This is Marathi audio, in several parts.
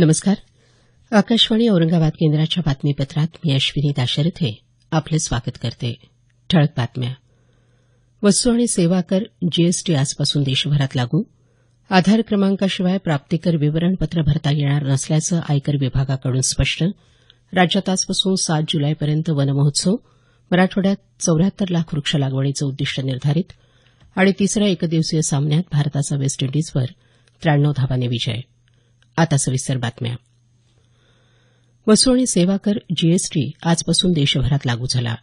नमस्कार आकाशवाणी औरंगाबाद केंद्राच्या बातमीपत्रात मी अश्विनी दाशरथे आपलं स्वागत करते ठळक बातम्या वस्तू आणि सेवा कर जीएसटी आजपासून देशभरात लागू आधार क्रमांकाशिवाय प्राप्तीकर विवरणपत्र भरता येणार नसल्याचं आयकर विभागाकडून स्पष्ट राज्यात आजपासून सात जुलैपर्यंत वनमहोत्सव मराठवाड्यात चौऱ्याहत्तर लाख वृक्ष लागवडीचं उद्दिष्ट निर्धारित आणि तिसऱ्या एकदिवसीय सामन्यात भारताचा वेस्ट इंडिजवर त्र्याण्णव धावांनी विजय आता सविस्तर बातम्या वस्तू आणि सेवा कर जीएसटी आजपासून देशभरात लागू झाला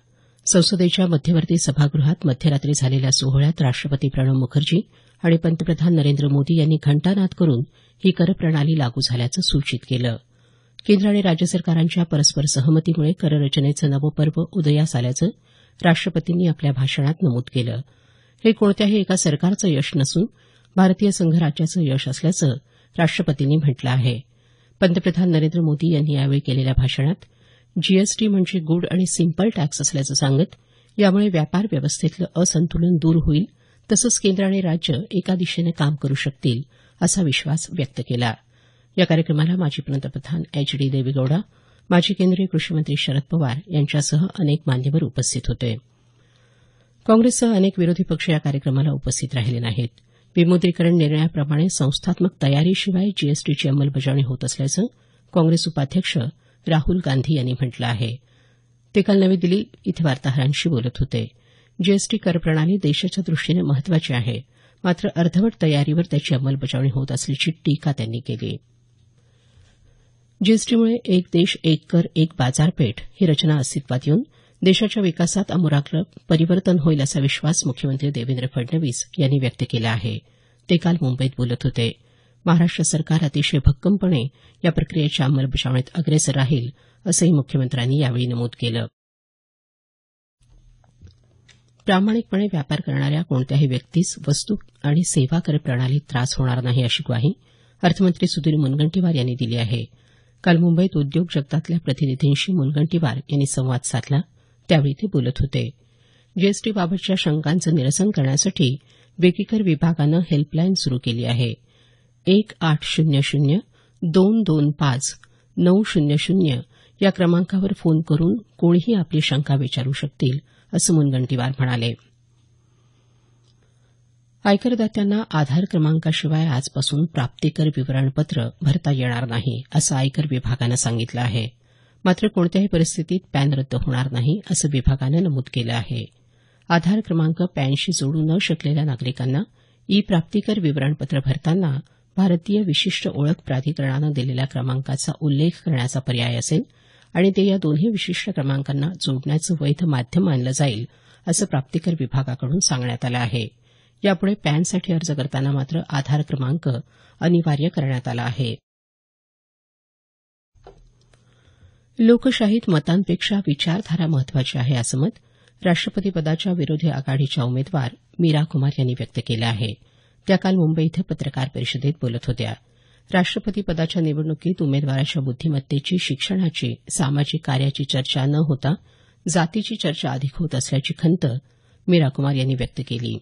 संसदेच्या मध्यवर्ती सभागृहात मध्यरात्री झालेल्या सोहळ्यात राष्ट्रपती प्रणव मुखर्जी आणि पंतप्रधान नरेंद्र मोदी यांनी घंटानाद करून ही करप्रणाली लागू झाल्याचं सूचित केलं केंद्र आणि राज्य सरकारांच्या परस्पर सहमतीमुळे कररचनेचं नवं पर्व उदयास आल्याचं राष्ट्रपतींनी आपल्या भाषणात नमूद केलं हे कोणत्याही एका सरकारचं यश नसून भारतीय संघराज्याचं यश असल्याचं राष्ट्रपतींनी म्हटलं आहे पंतप्रधान नरेंद्र मोदी यांनी यावेळी केलेल्या भाषणात जीएसटी म्हणजे गुड आणि सिंपल टॅक्स असल्याचं सांगत यामुळे व्यापार व्यवस्थेतलं असंतुलन दूर होईल तसंच केंद्र आणि राज्य एका दिशेनं काम करू शकतील असा विश्वास व्यक्त केला या कार्यक्रमाला माजी पंतप्रधान एच डी देवेगौडा माजी केंद्रीय कृषीमंत्री शरद पवार यांच्यासह अनेक मान्यवर उपस्थित होते काँग्रेससह अनेक विरोधी पक्ष या कार्यक्रमाला उपस्थित राहिले नाहीत विमुद्रीकरण निर्णयाप्रमाणे संस्थात्मक तयारीशिवाय जीएसटीची अंमलबजावणी होत असल्याचं काँग्रेस उपाध्यक्ष राहुल गांधी यांनी म्हटलं आहे ते काल नवी दिल्ली इथं वार्ताहरांशी बोलत होते जीएसटी करप्रणाली देशाच्या दृष्टीनं महत्त्वाची आहे मात्र अर्धवट तयारीवर त्याची अंमलबजावणी होत असल्याची टीका त्यांनी केली जीएसटीमुळे एक देश एक कर एक बाजारपेठ ही रचना अस्तित्वात येऊन देशाच्या विकासात आमूलाग्र परिवर्तन होईल असा विश्वास मुख्यमंत्री देवेंद्र फडणवीस यांनी व्यक्त केला आहे ते काल मुंबईत बोलत होते महाराष्ट्र सरकार अतिशय भक्कमपणे या प्रक्रियेच्या अंमलबजावणीत अग्रेसर राहील असंही मुख्यमंत्र्यांनी यावेळी नमूद केलं प्रामाणिकपणे व्यापार करणाऱ्या कोणत्याही व्यक्तीस वस्तू आणि सेवा कर प्रणालीत त्रास होणार नाही अशी ग्वाही अर्थमंत्री सुधीर मुनगंटीवार यांनी दिली आहे काल मुंबईत उद्योग जगतातल्या प्रतिनिधींशी मुनगंटीवार यांनी संवाद साधला त्यावेळी ते बोलत होते जीएसटीबाबतच्या शंकांचं निरसन करण्यासाठी विक्रीकर विभागानं हेल्पलाईन सुरू केली आहे एक आठ शून्य शून्य दोन दोन पाच नऊ शून्य शून्य या क्रमांकावर फोन करून कोणीही आपली शंका विचारू शकतील असं मुनगंटीवार म्हणाले आयकरदात्यांना आधार क्रमांकाशिवाय आजपासून प्राप्तीकर विवरणपत्र भरता येणार नाही असं आयकर विभागानं सांगितलं आहे मात्र कोणत्याही परिस्थितीत पॅन रद्द होणार नाही असं विभागानं नमूद केलं आहे आधार क्रमांक पॅनशी जोडू न शकलेल्या नागरिकांना ई प्राप्तीकर विवरणपत्र भरताना भारतीय विशिष्ट ओळख प्राधिकरणानं दिलेल्या क्रमांकाचा उल्लेख करण्याचा पर्याय असेल आणि ते या दोन्ही विशिष्ट क्रमांकांना जोडण्याचं वैध माध्यम मानलं जाईल असं प्राप्तीकर विभागाकडून सांगण्यात आलं आहे यापुढे पॅनसाठी अर्ज करताना मात्र आधार क्रमांक अनिवार्य करण्यात आला आहे लोकशाहीत मतांपेक्षा विचारधारा महत्त्वाची आहे असं मत राष्ट्रपती पदाच्या विरोधी आघाडीच्या उमेदवार मीरा कुमार यांनी व्यक्त केलं आहे त्या काल मुंबई इथं पत्रकार परिषदेत बोलत होत्या राष्ट्रपती पदाच्या निवडणुकीत उमेदवाराच्या बुद्धिमत्तेची शिक्षणाची सामाजिक कार्याची चर्चा न होता जातीची चर्चा अधिक होत असल्याची खंत मीरा कुमार यांनी व्यक्त केली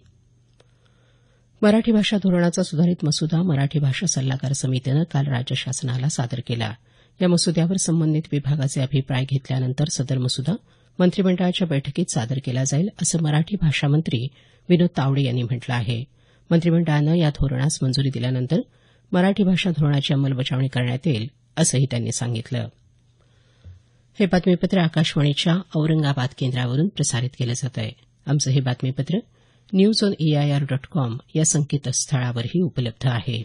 मराठी भाषा धोरणाचा सुधारित मसुदा मराठी भाषा सल्लागार समितीनं काल राज्य शासनाला सादर केला या मसुद्यावर संबंधित विभागाचे अभिप्राय घेतल्यानंतर सदर मसुदा मंत्रिमंडळाच्या बैठकीत सादर केला जाईल असं मराठी भाषा मंत्री विनोद तावडे यांनी म्हटलं आहे मंत्रिमंडळानं या धोरणास मंजुरी दिल्यानंतर मराठी भाषा धोरणाची अंमलबजावणी करण्यात येईल असंही त्यांनी सांगितलं हे बातमीपत्र आकाशवाणीच्या औरंगाबाद केंद्रावरून प्रसारित केलं जात आहे आमचं हे बातमीपत्र news on AIR dot com या संकेतस्थळावरही उपलब्ध आहे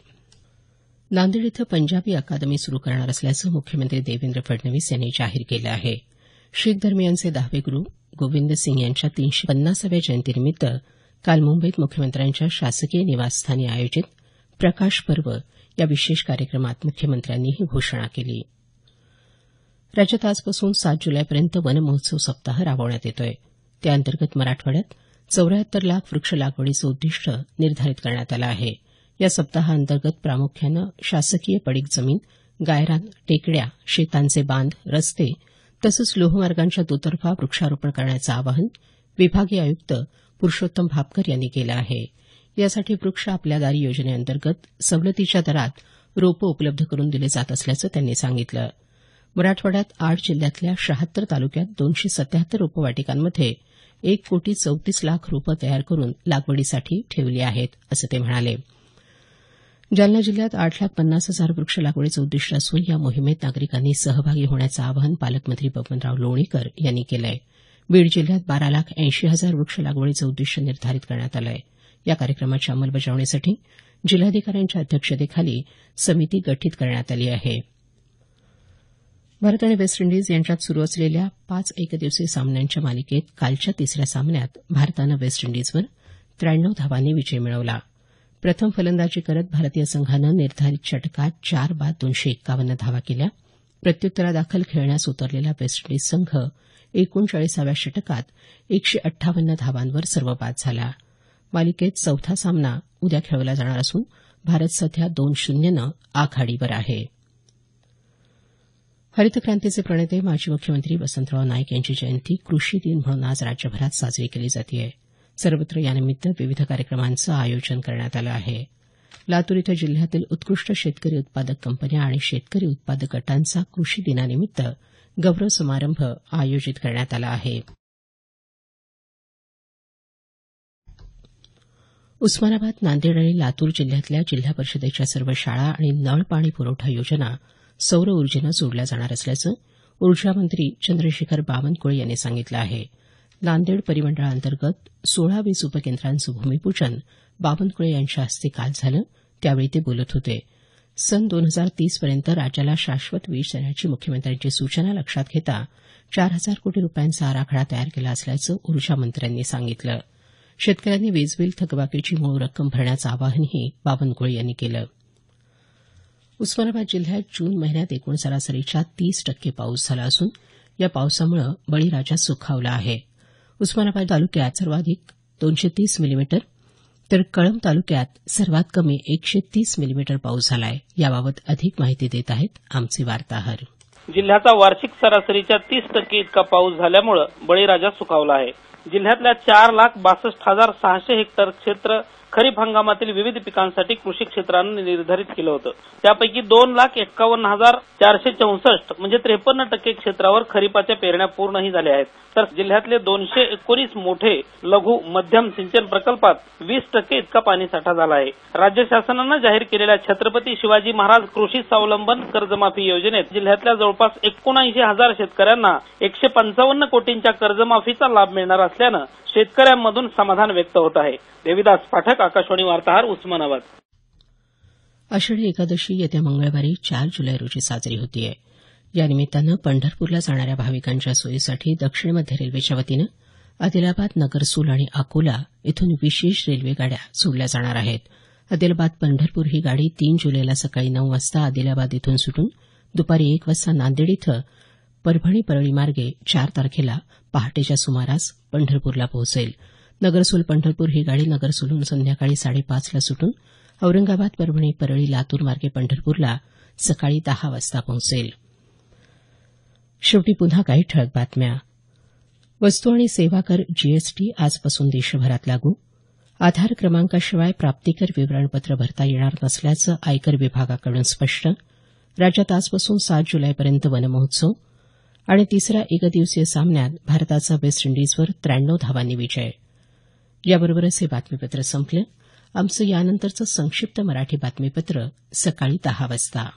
नांदेड इथं पंजाबी अकादमी सुरू करणार असल्याचं मुख्यमंत्री देवेंद्र फडणवीस यांनी जाहीर केलं आहे शीख धर्मियांचे दहावे गुरू गोविंद सिंग यांच्या तीनशे पन्नासाव्या जयंतीनिमित्त काल मुंबईत मुख्यमंत्र्यांच्या शासकीय निवासस्थानी आयोजित प्रकाश पर्व या विशेष कार्यक्रमात मुख्यमंत्र्यांनी ही घोषणा केली राज्यात आजपासून सात जुलैपर्यंत वनमहोत्सव सप्ताह राबवण्यात येतोय त्याअंतर्गत मराठवाड्यात चौऱ्याहत्तर लाख वृक्ष लागवडीचं उद्दिष्ट निर्धारित करण्यात आलं आहे या सप्ताहांतर्गत प्रामुख्यानं शासकीय पडीक जमीन गायरान टेकड्या शेतांचे बांध रस्ते तसंच लोहमार्गांच्या दुतर्फा वृक्षारोपण करण्याचं आवाहन विभागीय आयुक्त पुरुषोत्तम भापकर यांनी केलं आहे यासाठी वृक्ष आपल्या दारी योजनेअंतर्गत सवलतीच्या दरात रोपं उपलब्ध करून दिले जात असल्याचं त्यांनी सांगितलं मराठवाड्यात आठ जिल्ह्यातल्या शहात्तर तालुक्यात दोनशे सत्त्याहत्तर रोपवाटिकांमध्ये एक कोटी चौतीस लाख रोपं तयार करून लागवडीसाठी ठेवली आहेत असं ते म्हणाले जालना जिल्ह्यात आठ लाख पन्नास हजार वृक्ष लागवडीचं उद्दिष्ट असून या मोहिमेत नागरिकांनी सहभागी होण्याचं आवाहन पालकमंत्री बबनराव लोणीकर यांनी केलं आहे बीड जिल्ह्यात बारा लाख ऐंशी हजार वृक्ष लागवडीचं उद्दिष्ट निर्धारित करण्यात आलं आहे या कार्यक्रमाच्या अंमलबजावणीसाठी जिल्हाधिकाऱ्यांच्या अध्यक्षतेखाली समिती गठीत करण्यात आली आहे भारत आणि वेस्ट इंडिज यांच्यात सुरू असलेल्या पाच एकदिवसीय सामन्यांच्या मालिकेत कालच्या तिसऱ्या सामन्यात भारतानं वेस्ट इंडिजवर त्र्याण्णव धावांनी विजय मिळवला आहे प्रथम फलंदाजी करत भारतीय संघानं निर्धारित षटकात चार बाद दोनशे एक्कावन्न धावा केल्या प्रत्युत्तरादाखल खेळण्यास उतरलेला वेस्ट इंडिज संघ एकोणचाळीसाव्या षटकात एकशे अठ्ठावन्न धावांवर सर्व बाद झाला मालिकेत चौथा सामना उद्या खेळवला जाणार असून भारत सध्या दोन शून्यनं आघाडीवर आहे हरित क्रांतीचे प्रणेते माजी मुख्यमंत्री वसंतराव नाईक यांची जयंती कृषी दिन म्हणून आज राज्यभरात साजरी केली जात आहे सर्वत्र यानिमित्त विविध कार्यक्रमांचं आयोजन करण्यात आलं आहे लातूर इथं जिल्ह्यातील उत्कृष्ट शेतकरी उत्पादक कंपन्या आणि शेतकरी उत्पादक गटांचा कृषी दिनानिमित्त गौरव समारंभ आयोजित करण्यात आला आहे उस्मानाबाद नांदेड आणि लातूर जिल्ह्यातल्या जिल्हा परिषदेच्या सर्व शाळा आणि नळ पाणी पुरवठा योजना सौर ऊर्जेनं जोडल्या जाणार असल्याचं ऊर्जामंत्री चंद्रशेखर बावनकुळे यांनी सांगितलं आहे नांदेड परिमंडळाअंतर्गत सोळा वीज उपकेंद्रांचं भूमिपूजन बावनकुळे यांच्या हस्ते काल झालं त्यावेळी ते बोलत होते सन दोन हजार तीस पर्यंत राज्याला शाश्वत वीज देण्याची मुख्यमंत्र्यांची सूचना लक्षात घेता चार हजार कोटी रुपयांचा आराखडा तयार केला असल्याचं ऊर्जामंत्र्यांनी सांगितलं शेतकऱ्यांनी वीज बिल थकबाकीची मूळ रक्कम भरण्याचं आवाहनही बावनकुळे यांनी केलं उस्मानाबाद जिल्ह्यात जून महिन्यात एकूण सरासरीच्या तीस टक्के पाऊस झाला असून या पावसामुळे बळीराजा सुखावला आहे उस्मानाबाद तालुक्यात सर्वाधिक दोनशे तीस मिलीमीटर तर कळंब तालुक्यात सर्वात कमी एकशे तीस मिलीमीटर पाऊस झाला आहे याबाबत अधिक माहिती देत आहेत आमचे वार्ताहर जिल्ह्याचा वार्षिक सरासरीच्या तीस टक्के इतका पाऊस झाल्यामुळे बळीराजा सुखावला आहे जिल्ह्यातल्या चार लाख बासष्ट हजार सहाशे हेक्टर क्षेत्र खरीप हंगामातील विविध पिकांसाठी कृषी क्षेत्रानं निर्धारित केलं होतं त्यापैकी दोन लाख एक्कावन्न हजार चारशे चौसष्ट म्हणजे त्रेपन्न टक्के क्षेत्रावर खरीपाच्या पेरण्या पूर्णही झाल्या आहेत तर जिल्ह्यातले दोनशे एकोणीस मोठे लघु मध्यम सिंचन प्रकल्पात वीस टक्के इतका पाणीसाठा झाला आहे राज्य शासनानं जाहीर केलेल्या छत्रपती शिवाजी महाराज कृषी स्वावलंबन कर्जमाफी योजनेत जिल्ह्यातल्या जवळपास एकोणऐंशी हजार शेतकऱ्यांना एकशे पंचावन्न कोटींच्या कर्जमाफीचा लाभ मिळणार असल्यानं शेतकऱ्यांमधून समाधान व्यक्त होत आहे देविदास पाठक पाठक आकाशवाणी वार्ताहर उस्मानाबाद आषाढी एकादशी येत्या मंगळवारी चार जुलै रोजी साजरी होतेय या निमित्तानं पंढरपूरला जाणाऱ्या भाविकांच्या सोयीसाठी दक्षिण मध्य रेल्वेच्या वतीनं आदिलाबाद नगरसूल आणि अकोला इथून विशेष रेल्वे गाड्या सोडल्या जाणार आहेत आदिलाबाद पंढरपूर ही गाडी तीन जुलैला सकाळी नऊ वाजता आदिलाबाद इथून सुटून दुपारी एक वाजता नांदेड इथं परभणी परळी मार्गे चार तारखेला पहाटेच्या सुमारास पंढरपूरला पोहोचेल नगरसोल पंढरपूर ही गाडी नगरसोलहून संध्याकाळी साडेपाचला सुटून औरंगाबाद परभणी परळी लातूर मार्गे पंढरपूरला सकाळी दहा वाजता पोहोचेल शेवटी पुन्हा काही ठळक बातम्या वस्तू आणि सेवा कर जीएसटी आजपासून देशभरात लागू आधार क्रमांकाशिवाय प्राप्तिकर विवरणपत्र भरता येणार नसल्याचं आयकर विभागाकडून स्पष्ट राज्यात आजपासून सात जुलैपर्यंत वनमहोत्सव आणि तिसऱ्या एकदिवसीय सामन्यात भारताचा वेस्ट इंडिजवर त्र्याण्णव धावांनी विजय याबरोबरच हे बातमीपत्र संपलं आमचं यानंतरचं संक्षिप्त मराठी बातमीपत्र सकाळी दहा वाजता